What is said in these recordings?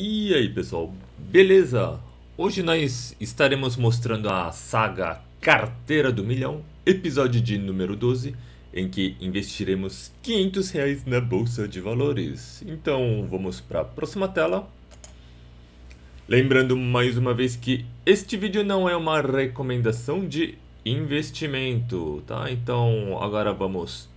E aí pessoal, beleza? Hoje nós estaremos mostrando a saga Carteira do Milhão, episódio de número 12, em que investiremos 500 reais na Bolsa de Valores. Então vamos para a próxima tela. Lembrando mais uma vez que este vídeo não é uma recomendação de investimento, tá? Então agora vamos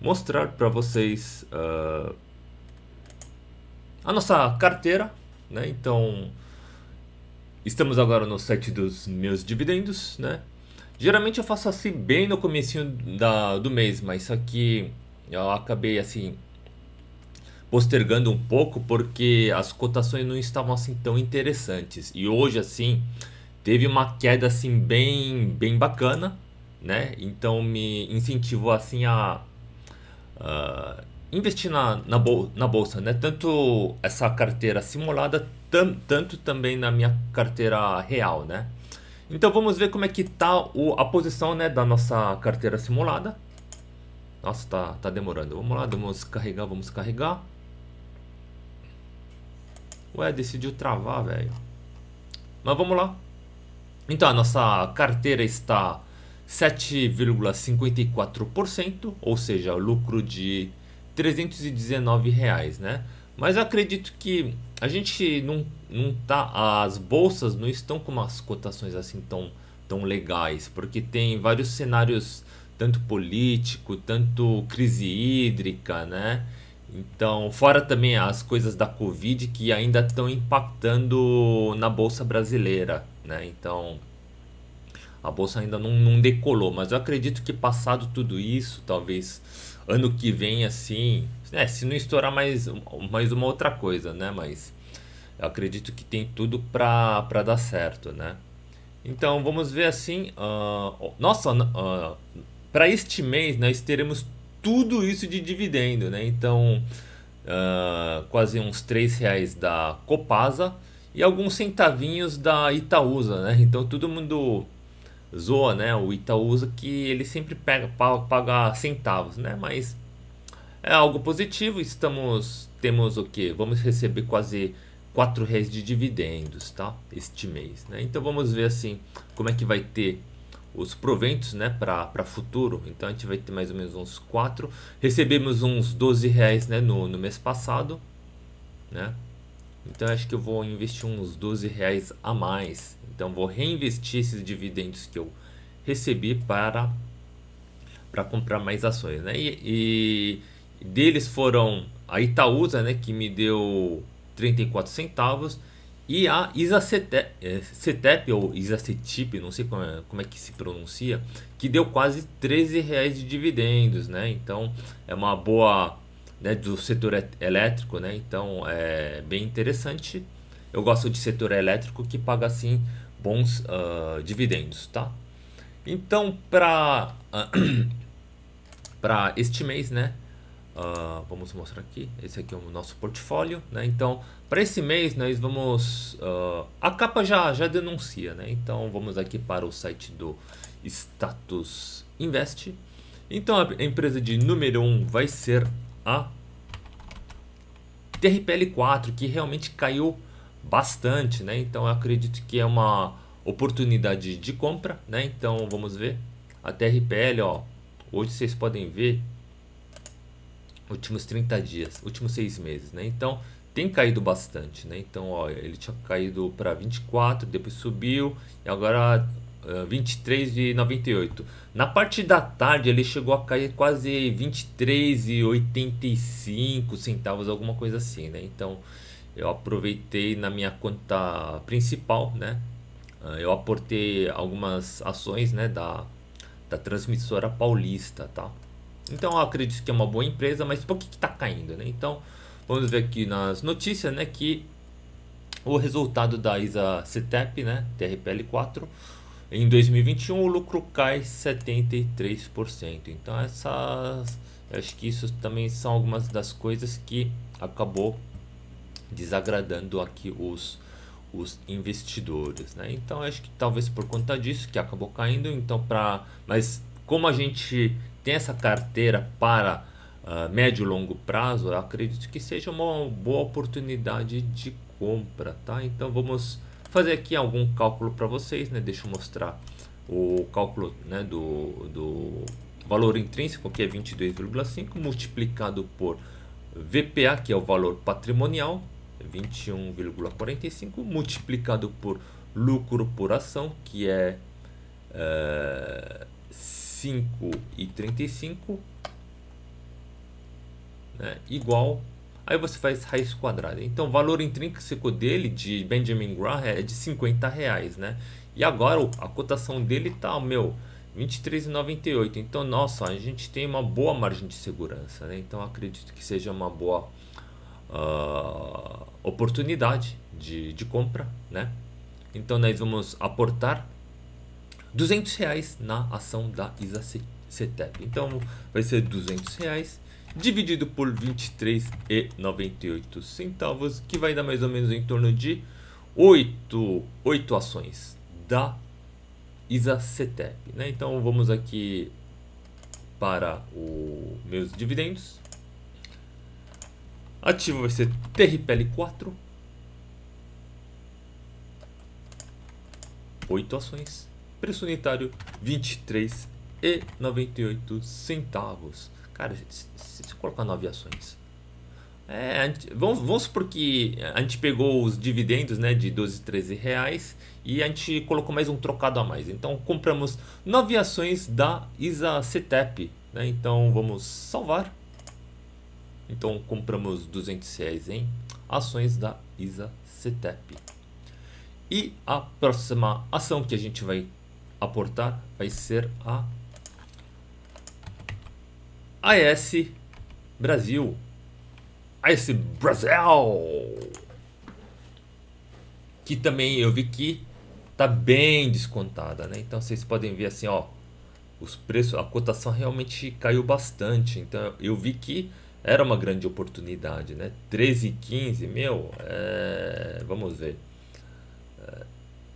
mostrar para vocês... Uh a nossa carteira, né? Então, estamos agora no site dos meus dividendos, né? Geralmente eu faço assim bem no comecinho da, do mês, mas isso aqui eu acabei assim postergando um pouco porque as cotações não estavam assim tão interessantes. E hoje assim teve uma queda assim bem bem bacana, né? Então me incentivou assim a, a investir na, na, bol na bolsa, né? Tanto essa carteira simulada, tam, tanto também na minha carteira real, né? Então vamos ver como é que tá o, a posição né, da nossa carteira simulada. Nossa, tá, tá demorando. Vamos lá, vamos carregar, vamos carregar. Ué, decidiu travar, velho. Mas vamos lá. Então a nossa carteira está 7,54%, ou seja, lucro de 319 reais, né? Mas acredito que a gente não, não tá. As bolsas não estão com umas cotações assim tão, tão legais, porque tem vários cenários, tanto político, tanto crise hídrica, né? Então, fora também as coisas da Covid que ainda estão impactando na bolsa brasileira, né? Então, a bolsa ainda não, não decolou, mas eu acredito que passado tudo isso, talvez ano que vem, assim, né, se não estourar mais, mais uma outra coisa, né? Mas eu acredito que tem tudo pra, pra dar certo, né? Então vamos ver assim. Uh, nossa, uh, ah, para este mês nós teremos tudo isso de dividendo, né? Então uh, quase uns três reais da Copasa e alguns centavinhos da Itaúsa, né? Então todo mundo zoa, né? O Itaúsa que ele sempre pega paga centavos, né? Mas é algo positivo. Estamos temos o que? Vamos receber quase quatro reais de dividendos, tá? Este mês, né? Então vamos ver assim como é que vai ter os proventos, né, para futuro. Então a gente vai ter mais ou menos uns quatro. Recebemos uns 12 reais, né, no, no mês passado, né? Então acho que eu vou investir uns 12 reais a mais. Então vou reinvestir esses dividendos que eu recebi para para comprar mais ações, né? E, e deles foram a Itaúsa, né, que me deu 34 centavos e a Isacetep, é, ou Isacetip, não sei como é, como é que se pronuncia, que deu quase 13 reais de dividendos, né? Então é uma boa né, do setor é, elétrico, né? Então é bem interessante. Eu gosto de setor elétrico que paga assim bons uh, dividendos, tá? Então para uh, ah, para este mês, né? Uh, vamos mostrar aqui. Esse aqui é o nosso portfólio, né? Então para esse mês nós vamos a capa já já denuncia, né? Então vamos aqui para o site do Status Invest. Então a empresa de número 1 um vai ser a TRPL4, que realmente caiu bastante, né? Então eu acredito que é uma oportunidade de compra, né? Então vamos ver a TRPL, ó. Hoje vocês podem ver últimos 30 dias, últimos 6 meses, né? Então tem caído bastante, né? Então, ó, ele tinha caído para 24, depois subiu e agora 23 eh, de 98. Na parte da tarde ele chegou a cair quase 23,85 centavos, alguma coisa assim, né? Então eu aproveitei na minha conta principal, né? Eh, eu aportei algumas ações, né, da, da transmissora paulista, tá? Então eu acredito que é uma boa empresa, mas por que está caindo, né? Então vamos ver aqui nas notícias, né, que o resultado da ISA CETEP, né, TRPL4, em 2021 o lucro cai 73%. Então essas acho que isso também são algumas das coisas que acabou desagradando aqui os os investidores, né? Então acho que talvez por conta disso que acabou caindo, então para mas como a gente tem essa carteira para uh, médio e longo prazo, acredito que seja uma boa oportunidade de compra, tá? Então vamos fazer aqui algum cálculo para vocês, né? Deixa eu mostrar o cálculo né, do, do valor intrínseco, que é 22,5, multiplicado por VPA, que é o valor patrimonial, 21,45, multiplicado por lucro por ação, que é 5,35, eh, né, igual Aí você faz raiz quadrada. Então, o valor intrínseco dele, de Benjamin Graham, é de 50 reais, né? E agora a cotação dele tá, meu, 23,98. Então, nossa, a gente tem uma boa margem de segurança, né? Então, acredito que seja uma boa uh, oportunidade de, de compra, né? Então, nós vamos aportar 200 reais na ação da ISA CETEP. Então, vai ser 200 reais dividido por 23,98 centavos, que vai dar mais ou menos em torno de 8, 8 ações da Isacetep. Né? Então vamos aqui para os meus dividendos. Ativo vai ser TRPL4. 8 ações. Preço unitário 23,98 centavos. Cara, se, você colocar nove ações. É, vamos, vamos supor que a gente pegou os dividendos né, de 12, 13 reais e a gente colocou mais um trocado a mais. Então compramos nove ações da ISA CETEP. Né? Então vamos salvar. Então compramos 200 reais em ações da ISA CETEP. E a próxima ação que a gente vai aportar vai ser a AS Brasil. AS Brasil! Que também eu vi que tá bem descontada, né? Então vocês podem ver assim, ó, os preços, a cotação realmente caiu bastante. Então eu vi que era uma grande oportunidade, né? 13,15, meu, é... vamos ver.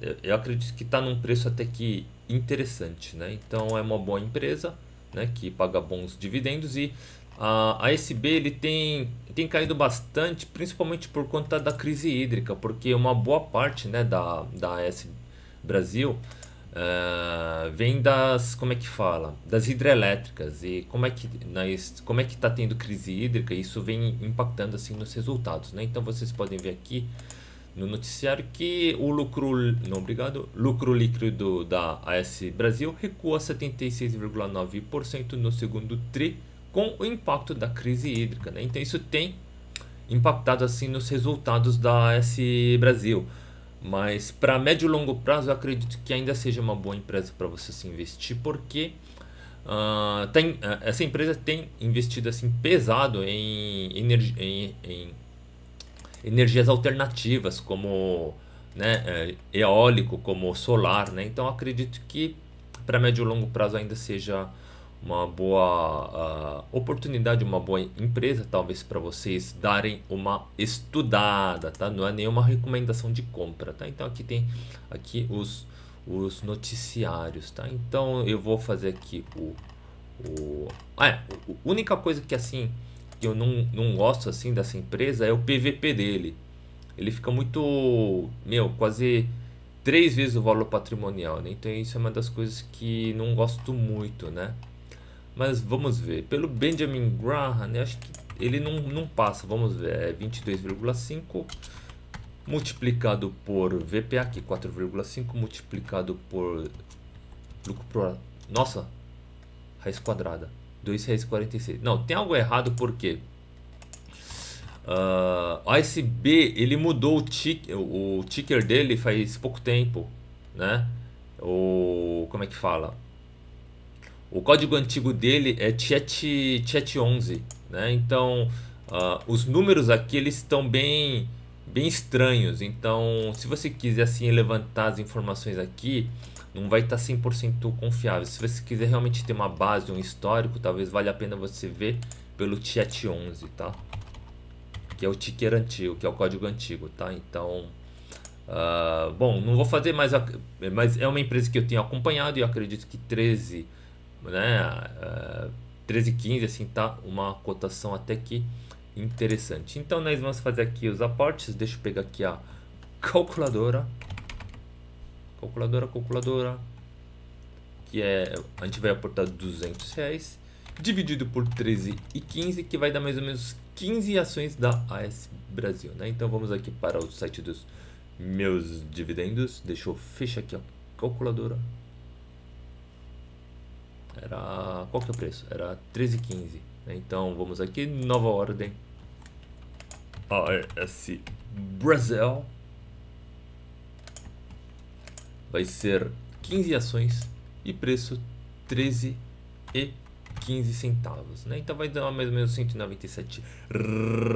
É, eu acredito que está num preço até que interessante, né? Então é uma boa empresa né, que paga bons dividendos e a, a ele tem, tem caído bastante, principalmente por conta da crise hídrica, porque uma boa parte né, da, da S Brasil uh, vem das, como é que fala, das hidrelétricas e como é que nas, né, como é que está tendo crise hídrica, isso vem impactando assim nos resultados, né? Então vocês podem ver aqui no noticiário que o lucro, não obrigado, lucro líquido da AS Brasil recua 76,9% no segundo tri com o impacto da crise hídrica, né? Então isso tem impactado assim nos resultados da AS Brasil. Mas para médio e longo prazo, eu acredito que ainda seja uma boa empresa para você se investir, porque uh, tem, uh, essa empresa tem investido assim pesado em, energia, em, em energias alternativas, como né, é, eólico, como solar. Né? Então acredito que para médio e longo prazo ainda seja uma boa uh, oportunidade, uma boa empresa, talvez para vocês darem uma estudada, tá? Não é nenhuma recomendação de compra, tá? Então aqui tem aqui os, os noticiários, tá? Então eu vou fazer aqui o, o ah, é, a única coisa que assim que eu não, não gosto assim dessa empresa é o PVP dele. Ele fica muito, meu, quase três vezes o valor patrimonial, né? Então isso é uma das coisas que não gosto muito, né? Mas vamos ver. Pelo Benjamin Graham, né? acho que ele não, não passa. Vamos ver, é 22,5 multiplicado por VPA aqui, 4,5 multiplicado por lucro pro... Nossa, raiz quadrada 2,46. Não, tem algo errado porque uh, ah, o ASB ele mudou o, tic, o, o ticker dele faz pouco tempo, né? O como é que fala? O código antigo dele é chat chat 11, né? Então uh, os números aqui eles estão bem bem estranhos. Então se você quiser assim levantar as informações aqui não vai estar tá 100% confiável. Se você quiser realmente ter uma base, um histórico, talvez valha a pena você ver pelo chat 11, tá? Que é o ticker antigo, que é o código antigo, tá? Então, uh, bom, não vou fazer mais, mas é uma empresa que eu tenho acompanhado e eu acredito que 13, né, uh, 13, 15, assim, tá? Uma cotação até que interessante. Então, né, nós vamos fazer aqui os aportes, deixa eu pegar aqui a calculadora calculadora, calculadora, que é, a gente vai aportar 200 reais, dividido por 13 e 15, que vai dar mais ou menos 15 ações da AS Brasil, né? Então vamos aqui para o site dos meus dividendos, deixa eu fechar aqui a calculadora. Era, qual que é o preço? Era 13,15, né? Então vamos aqui, nova ordem, AS Brasil vai ser 15 ações e preço 13 e 15 centavos, né? Então vai dar mais ou menos 197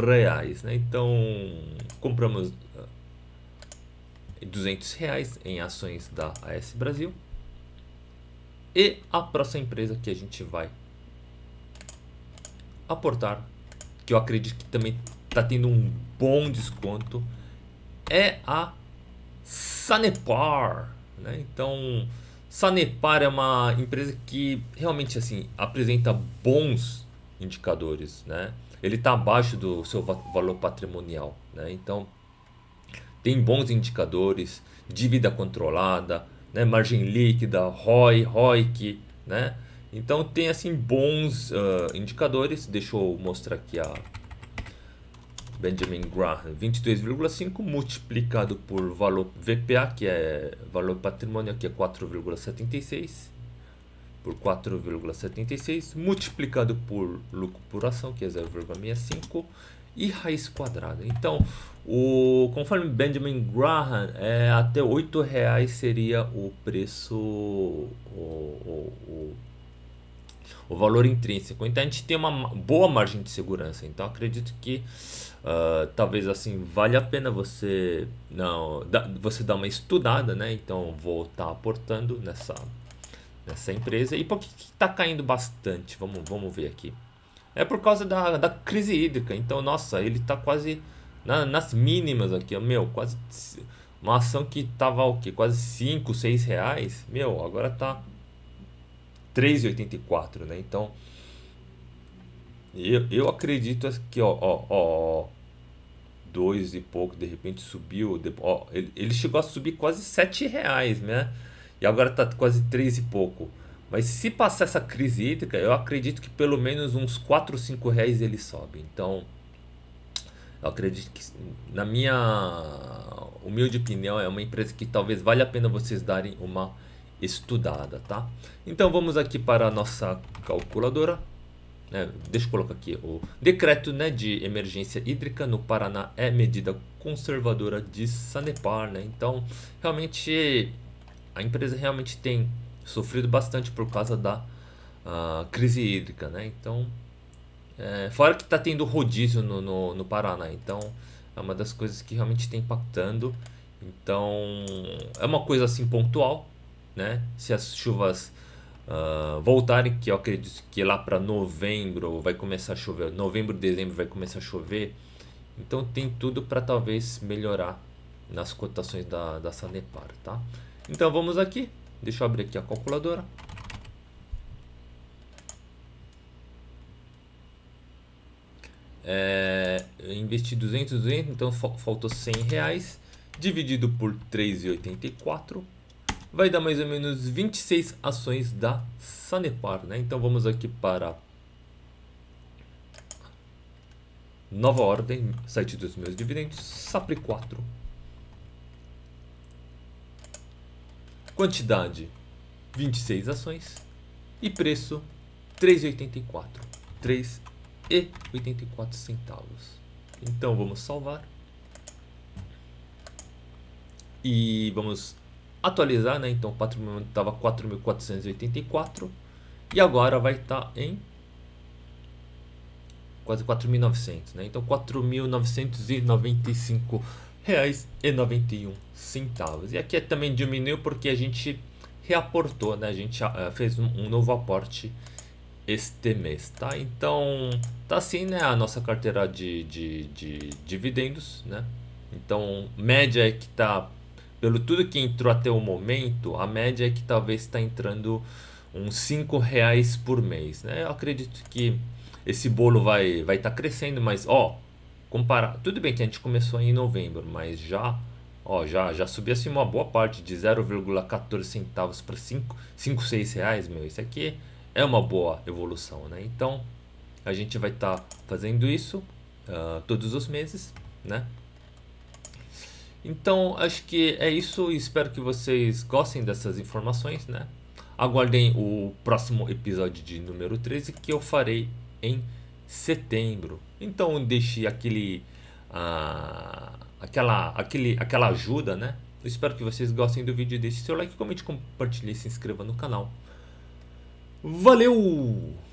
reais, né? Então compramos 200 ah, reais em ações da AS Brasil e a próxima empresa que a gente vai aportar, que eu acredito que também está tendo um bom desconto, é a Sanepar. Né? Então, Sanepar é uma empresa que realmente assim apresenta bons indicadores, né? Ele está abaixo do seu valor patrimonial, né? Então tem bons indicadores, dívida controlada, né? Margem líquida, ROI, ROIC, né? Então tem assim bons uh, indicadores. Deixa eu mostrar aqui a Benjamin Graham, 22,5 multiplicado por valor VPA, que é valor patrimônio, que é 4,76 por 4,76 multiplicado por lucro por ação, que é 0,65 e raiz quadrada. Então, o, conforme Benjamin Graham, é, até R$ reais seria o preço o, o, o o valor intrínseco. Então a gente tem uma boa margem de segurança. Então acredito que uh, talvez assim vale a pena você não da, você dar uma estudada, né? Então vou estar tá aportando nessa nessa empresa. E por que está caindo bastante? Vamos vamos ver aqui. É por causa da, da crise hídrica. Então nossa, ele está quase na, nas mínimas aqui, meu, quase uma ação que tava o quê? Quase 5, 6 reais. Meu, agora está 3,84, né? Então, eu, eu acredito que, ó, ó, ó, dois e pouco, de repente subiu, ó, ele, ele chegou a subir quase 7 reais, né? E agora tá quase 3 e pouco. Mas se passar essa crise hídrica, eu acredito que pelo menos uns 4, 5 reais ele sobe. Então, eu acredito que, na minha humilde opinião, é uma empresa que talvez valha a pena vocês darem uma estudada, tá? Então vamos aqui para a nossa calculadora. Né? Deixa eu colocar aqui o decreto né, de emergência hídrica no Paraná é medida conservadora de Sanepar, né? Então realmente a empresa realmente tem sofrido bastante por causa da uh, crise hídrica, né? Então é, fora que está tendo rodízio no, no, no Paraná, então é uma das coisas que realmente está impactando. Então é uma coisa assim pontual, né? Se as chuvas uh, voltarem, que eu acredito que lá para novembro vai começar a chover, novembro, dezembro vai começar a chover, então tem tudo para talvez melhorar nas cotações da, da Sanepar, tá? Então vamos aqui, deixa eu abrir aqui a calculadora. É, eu investi 200, 200, então faltou 100 reais, dividido por 3,84 vai dar mais ou menos 26 ações da Sanepar, né? Então vamos aqui para Nova Ordem, site dos meus dividendos, SAPRE 4. Quantidade 26 ações e preço 3,84. 3,84 centavos. Então vamos salvar. E vamos atualizar, né? Então o patrimônio estava 4.484 e agora vai estar tá em quase 4.900, né? Então 4.995 reais e 91 centavos. E aqui é também diminuiu porque a gente reaportou, né? A gente ah, fez um, novo aporte este mês, tá? Então tá assim, né? A nossa carteira de, de, de dividendos, né? Então média é que tá pelo tudo que entrou até o momento, a média é que talvez está entrando uns 5 reais por mês. Né? Eu acredito que esse bolo vai vai estar tá crescendo, mas ó, comparar, tudo bem que a gente começou em novembro, mas já ó, já já subiu assim uma boa parte de 0,14 centavos para 5, 5, 6 reais, meu. Isso aqui é uma boa evolução, né? Então, a gente vai estar tá fazendo isso uh, todos os meses, né? Então, acho que é isso. Espero que vocês gostem dessas informações, né? Aguardem o próximo episódio de número 13 que eu farei em setembro. Então, deixe aquele, ah, aquela, aquele, aquela ajuda, né? Eu espero que vocês gostem do vídeo. Deixe seu like, comente, compartilhe e se inscreva no canal. Valeu!